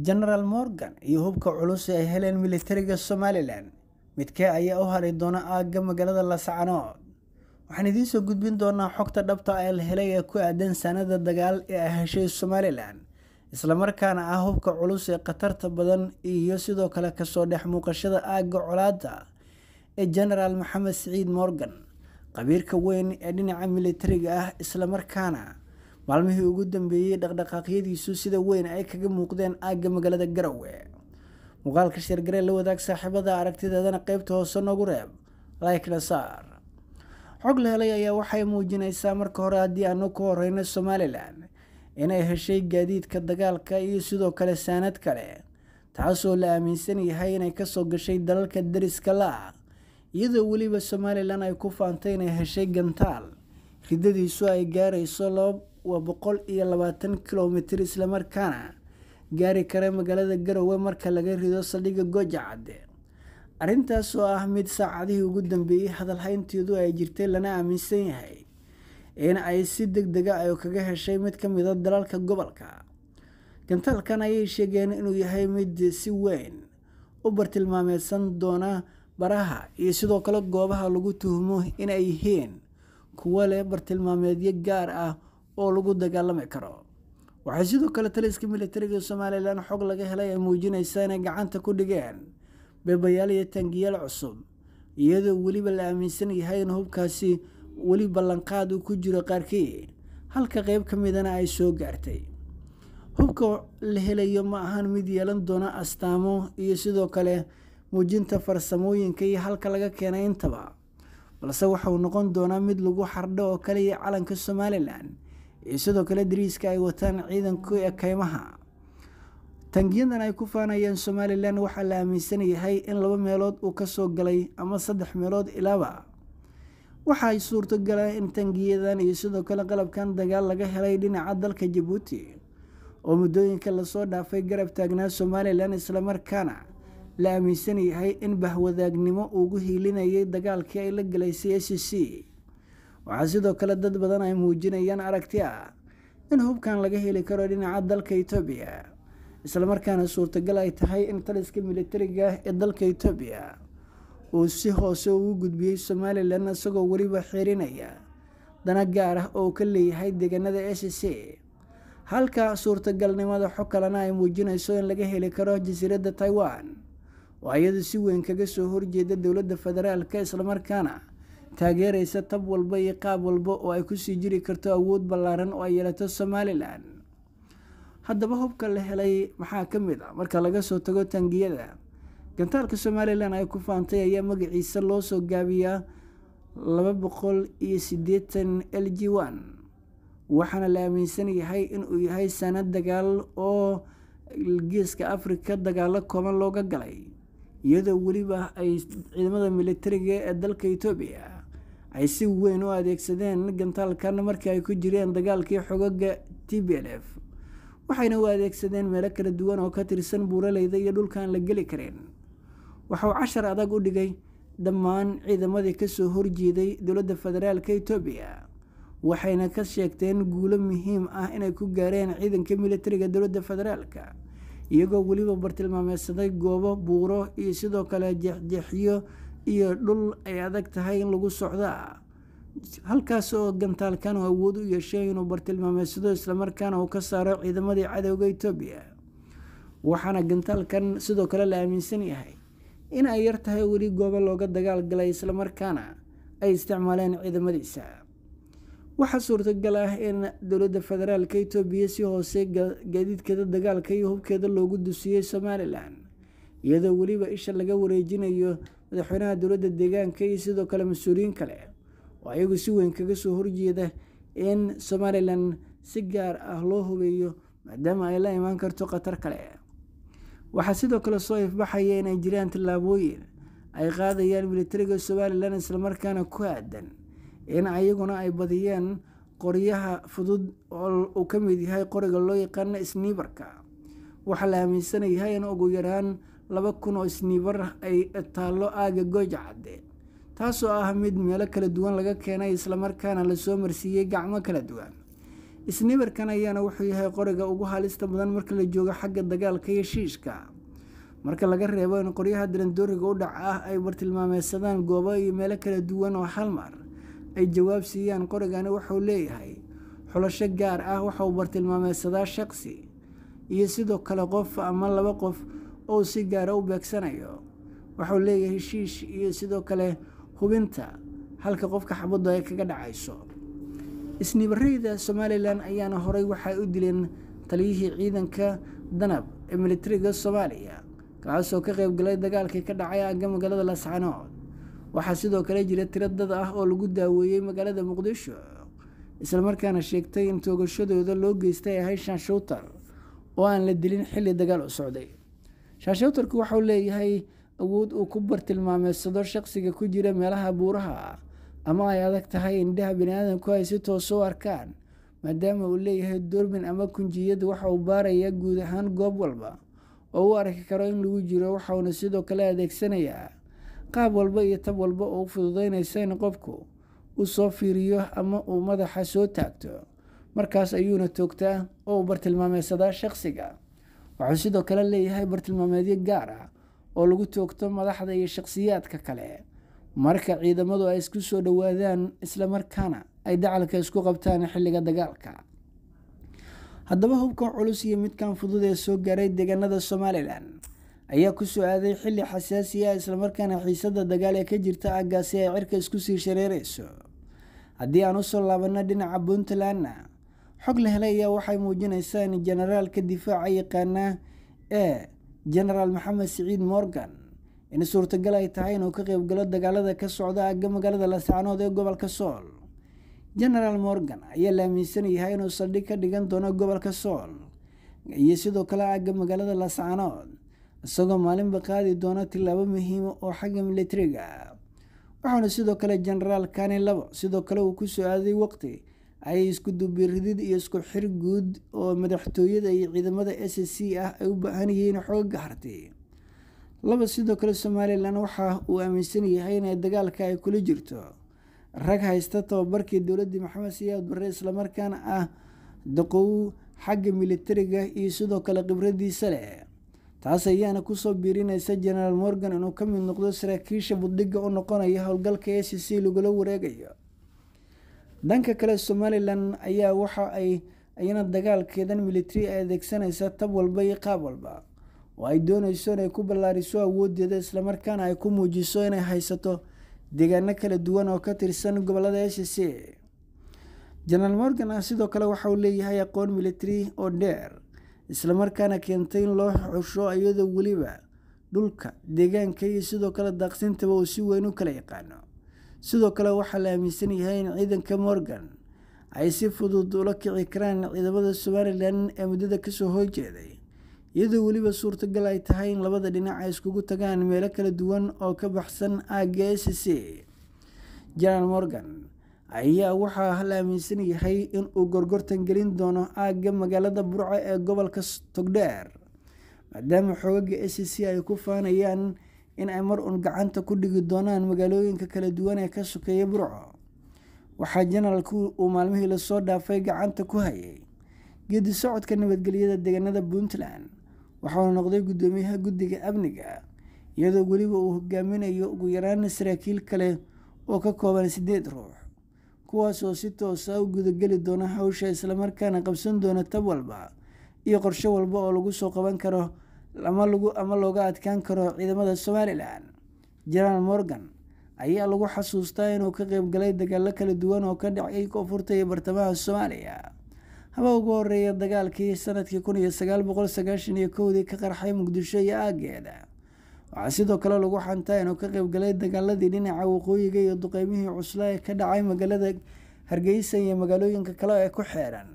genaraal morgan iyo hubka culus ee ay heleen militariga somalilan midkee ayaa u hari doona aagga magaalada laascanood waxaan idiin soo gudbin doonaa xogta dhabta ah ee la helay ee ku aadan sanada dagaal ee ay heshay somalilan islamarkaana ah hubka culus ee khatarta badan iyo sidoo kale kasoo dhex muuqashada aagga colaada ee genaraal maxamed siciid morgan qabiirka weyn ee dhinaca militariga ah islamarkaana maalmihii ugu dambeeyey dhaqdhaqaaqyadiisu sida weyn ay kaga muuqdeen aagga magaalada garowe muuqaalka sheergaree la wadaag saaxiibada aragtideedana qaybta hoose noogu reeb laikna saar xog la helay ayaa waxay muujinaysaa marka hore haddii aanu ku horeyno somalilan inay heshay gaadiidka dagaalka iyo sidoo kale saanad kale taasoo la aaminsan yahay inay kasoo gashay dalalka dariska la-ah iyadoo weliba somalilan ay ku faantay inay heshay gantaal ridadiisu ay gaarayso waa boqol iyo labaatan kilomitir islamarkaana gaari kara magaalada garowe marka laga rido saldhigga gooja cadde arrintaas oo ah mid saacadihii ugu dambeeyey hadalhaynteedu ay jirtay lana aaminsan yahay in ay si deg dega ay ah kaga heshay mid ka mida ah dalalka gobolka gantaalkan ayay sheegeen inuu yahay mid si weyn u bartilmaameedsan doona baraha iyo sidoo kale goobaha lagu tuhmo inay yihiin kuwa leh bartilmaameedyo gaar ah oo lagu dagaalami karo waxay sidoo kale taliska militariga somalilan xog laga helay ay muujinaysa inay gacanta ku dhigeen beebayaal iyo tangiyaal cusub iyadoo weliba la aaminsan yahay in hubkaasi weli ballanqaad uu ku jiro qaarkii halka qeyb ka midana ay soo gaartay hubka la helayo ma ahan mid yeelan doona astaamo iyo sidoo kale muujinta farsamooyinka iyo halka laga keenay intaba balse waxauu noqon doonaa mid lagu xardho oo kaliya calanka somalilan iyo sidoo kale dariiska ay wataan ciidanka keymaha tangiyadan ay ku faanayeen somalilan waxaa la aaminsan yahay in laba meelood uu kasoo galay ama saddex meelood ilaaba waxa ay suurtogala in tangiyadan iyo sidoo kale qalabkan dagaal laga helay dhinaca dalka jabuuti oo muddooyinka lasoo dhaafay garab taagnaa somalilan islamarkaana la aaminsan yahay in bahwadaagnimo uugu hiilinayay dagaalkii ay la galaysay s c waxaa sidoo kale dad badan ay muujinayaan aragti ah in hubkan laga heli karo dhinaca dalka etoobiya islamarkaana suurtagal ay tahay in taliska militariga ah ee dalka etoobiya uu si hoose ugu gudbiyey somalilan isagoo weliba xirinaya dana gaar ah oo ka leeyahay deegaanada s c halka suurtagalnimada xog kalena ay muujinayso in laga heli karo jasiiradda taiwan oo iyadu si weyn kaga soo horjeeda dowladda federaalka islamarkaana taageeraysa tab walba iyo qaab walba oo ay kusii jiri karto awood ballaaran oo ay yeelato somalilan haddaba hubka la helay maxaa ka mid ah marka laga soo tago tangiyada gantaalka somalilan ay ku faantay ayaa magaciisa loo soo gaabiyaa laba boqol iyo siddeetan l g one waxaana la aaminsan yahay inuu yahay sanad dagaal oo geeska afrika dagaalo kooban looga galay iyadoo weliba ay ciidamada militariga ah ee dalka etoobiya ay si weyn u adeegsadeen gantaalkan markii ay ku jireen dagaalkii xogaga t b l f waxayna u adeegsadeen meelo kala duwan oo ka tirsan buuraleyda iyo dhulkaan la geli karin waxau cashar adag u dhigay dhammaan ciidamadii kasoo horjeeday dowladda federaalka etoobiya waxayna ka sheegteen guulo muhiim ah inay ku gaareen ciidanka milatariga dowladda federaalka iyagoo weliba bartilmaameysaday goobo buuro iyo sidoo kale jeexjeexyo iyo dhul ay adag tahay in lagu socdaa halkaas oo gantaalkanu awood u yeeshay inuu bartilmaameysado islamarkaana uu ka saaro ciidamadii cadowga etoobiya waxaana gantaalkan sidoo kale la aaminsan yahay in ay yar tahay weli goobo looga dagaal galay islamarkaana ay isticmaaleen ciidamadiisa waxaa suurtagal ah in dowladda federaalka etoobiya si hoose gaadiidkeeda dagaalka iyo hubkeeda loogu dusiyey somalilan iyadoo weliba isha laga wareejinayo madaxweynaha dowladda deegaanka iyo sidoo kale mas-uuliyiin kale oo ayagu si weyn kaga soo horjeeda in somalilan si gaar ah loo hubeeyo maadaama ay la imaan karto khatar kale waxaa sidoo kale soo ifbaxaya inay jiraan tallaabooyin ay qaadayaan militariga somalilan islamarkaana ku aadan in ayaguna ay badiyeen qoryaha fudud oo uu ka mid yahay qoriga loo yaqaana sniibarka waxaa la aaminsanayahay in ugu yaraan laba kun oo sniibar ah ay taallo aaga gooja taasoo ah mid meelo kala duwan laga keenay islamarkaana lasoo marsiiyey gacmo kala duwan isniibarkan ayaana wuxuu yahay qoriga ugu halista badan marka la joogo xagga dagaalka heshiishka marka laga reebo in qoryaha darandooriga u dhac ah ay bartilmaameysadaan goobo iyo meelo kala duwan oo halmar ay jawaab siiyaan qorigani wuxuu leeyahay xulasho gaar ah waxau bartilmaameysadaa shaqsi iyo sidoo kale qof ama laba qof oo si gaara ah u beegsanayo wuxuu leeyahay shiish iyo sidoo kale hubinta halka qofka xabaddu ay kaga dhacayso isnibareyda somalilan ayaana horay waxay u dileen taliyihii ciidanka danab ee militariga soomaaliya kaasoo ka qaybgalay dagaalkii ka dhacay aagga magaalada lascanood waxaa sidoo kale jira tiro dad ah oo lagu daaweeyey magaalada muqdisho islamarkaana sheegtay in toogashadooda loo geystay ahay shanshuutar oo aan la dilin xilli dagaal u socday shaashawtarku waxau leeyahay awood uu ku bartilmaameysado shaqsiga ku jira meelaha buuraha ah ama ay adag tahay indhaha baniaadanku ay si toosu arkaan maadaama uu leeyahay durbin ama kunjiyad waxa uu baarayaa guud ahaan goob walba oo u arki karo in lagu jiro waxauna sidoo kale adeegsanayaa qaab walba iyo tab walba oo u fududeynaysa in qofku u soo fiiriyo ama uu madaxa soo taagto markaas ayuuna toogtaa oo uu bartilmaameysadaa shaqsiga wuxuu sidoo kale leeyahay bartilmaameedyo gaar ah oo lagu toogto madaxda iyo shaqsiyaadka kale marka ciidamadu ay isku soo dhowaadaan islamarkaana ay dacalka isku qabtaan xilliga dagaalka haddaba hubka culus iyo midkan fudud ee soo gaaray deegaanada somalilan ayaa ku soo aaday xilli xasaasi ah, islamarkaana xiisada dagaal ee ka jirta aggaasi ay cirka isku sii shareereyso haddii aan usoo laabanno dhinaca puntland xog la helay ayaa waxay muujinaysaa in jenaraalka difaaca yaqaanaa ee jenaraal maxamed siciid morgan in suurtagal ay tahay inuu ka qaybgalo dagaalada ka socda aagga magaalada laascaanood ee gobolka sool jenaraal morgan ayaa la aaminsan yahay inuu saldhig ka dhigan doono gobolka sool iyo sidoo kale aga magaalada laascaanood isagoo maalinba qaadi doona tilaabo muhiima ah oo xagga militariga waxaana sidoo kale jenaraal kani labo sidoo kale uu ku soo aaday waqti ayay isku dubiridid iyo isku xir guud oo madaxtooyada iyo ciidamada s c ah ay u baahan yihiin xooga harti laba sidoo kale somalilan waxa uu aaminsan yahay inay dagaalka ay kula jirto rag haysta tababarkii dowladii maxamed siyaad bare islamarkaana ah daqow xagga militariga iyo sidoo kale khibradiisa leh taas ayaana kusoo biirinaysa jenaraal morgan inuu ka mid noqdo saraakiisha budhiga u noqonaya howlgalka s c lagula wareegayo dhanka kale somalilan ayaa waxa ay iyana dagaalkeedan militari ay adeegsanaysa tab walba iyo qaab walba oo ay doonayso inay ku ballaariso awoodeeda islamarkaana ay ku muujiso inay haysato deegaano kala duwan oo ka tirsan gobolada esha c jenaraal morgan ah sidoo kale waxa uu leeyahay aqoon militari oo dheer islamarkaana keentay in loo xusho iyadoo weliba dhulka deegaanka iyo sidoo kale daaqsintaba uu si weyn u kala yaqaano sidoo kale waxaa la aaminsan yahay in ciidanka morgan ay si fudud ula kici karaan ciidamada somalilan ee muddada kasoo hoojeeday iyadoo weliba suurtagal ay tahay in labada dhinac ay iskugu tagaan meelo kala duwan oo ka baxsan aaga s c janaal morgan ayaa waxaa la aaminsan yahay in uu gorgortan gelin doono aagga magaalada burca ee gobolka togdheer maadaama xoogaga s c ay ku faanayaan in ay mar un gacanta ku dhigi doonaan magaalooyinka kala duwan ee ka sokeeya burco waxaa jenaraalkii uu maalmihii lasoo dhaafay gacanta ku hayay geedi socodka nabadgelyada deganada puntland waxauu noqday guddoomiyaha guddiga amniga iyadoo weliba uu hogaaminayo ugu yaraana saraakiil kale oo ka kooban sideed ruux kuwaasoo si toosa ah u gudageli doona hawsha islamarkaana qabsan doona tab walba iyo qorsho walba oo lagu soo qaban karo lama lagu ama looga adkaan karo ciidamada somalilan genaraal morgan ayaa lagu xasuustaa inuu ka qeybgalay dagaalo kala duwan oo ka dhacay koonfurta bartamaha soomaaliya haba ugu horeeya dagaalkii sanadkii kun iyo sagaal boqol sagaashan iyo kowdii ka qarxay muqdisho iyo aageeda waxaa sidoo kale lagu xantaa inuu ka qeybgalay dagaaladii dhinaca waqooyiga iyo duqeymihii cuslaa ee ka dhacay magaalada hargeysa iyo magaalooyinka kale ee ku xeeran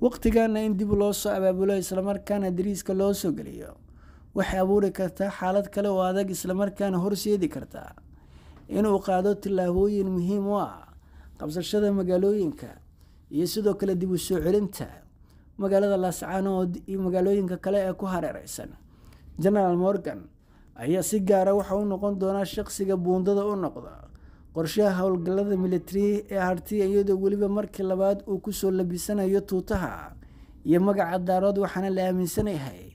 waqtigaana in dib loo soo abaabulo islamarkaana dariiska loo soo geliyo waxay abuuri kartaa xaalad kale oo adag islamarkaana horseedi kartaa inuu qaado tallaabooyin muhiim u ah qabsashada magaalooyinka iyo sidoo kale dib u soo celinta magaalada laascaanood iyo magaalooyinka kale ee ku hareereysan genaraal morgan ayaa si gaara ah waxa u noqon doonaa shaqsiga buundada u noqda qorshaha howlgallada militari ee hartiya iyadoo weliba markii labaad uu kusoo labisanayo tuutaha iyo magaca daarood waxaana la aaminsanayahay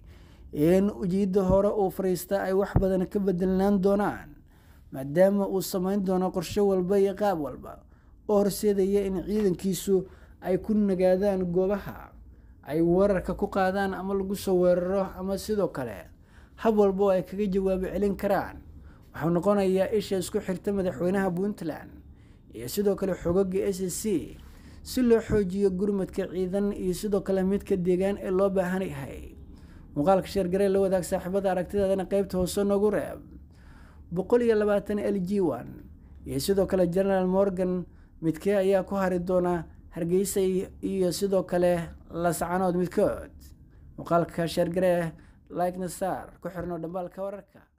in ujeedda hore uu fariista ay wax badan ka bedelnaan doonaan maadaama uu samayn doono qorsho walba iyo qaab walba oo horseedaya in ciidankiisu ay ku nagaadaan goobaha ay weerarka ku qaadaan ama lagu soo weeraro ama sidoo kale hab walba oo ay kaga jawaabo celin karaan wuxuu noqonayaa isha isku xirta madaxweynaha puntland iyo sidoo kale xogoga s s c si loo xoojiyo gurmadka ciidan iyo sidoo kale midka deegaan ee loo baahan yahay muuqaalka sheergaree la wadaag saaxiibada aragtidaadana qeybta hoose nogu reeb boqol iyo labaatan l g n iyo sidoo kale genaraal morgan midkee ayaa ku hari doonaa hargeysa iyo sidoo kale lascanood midkood muuqaalka sheergaree likna saar ku xirno dhambaalka wararka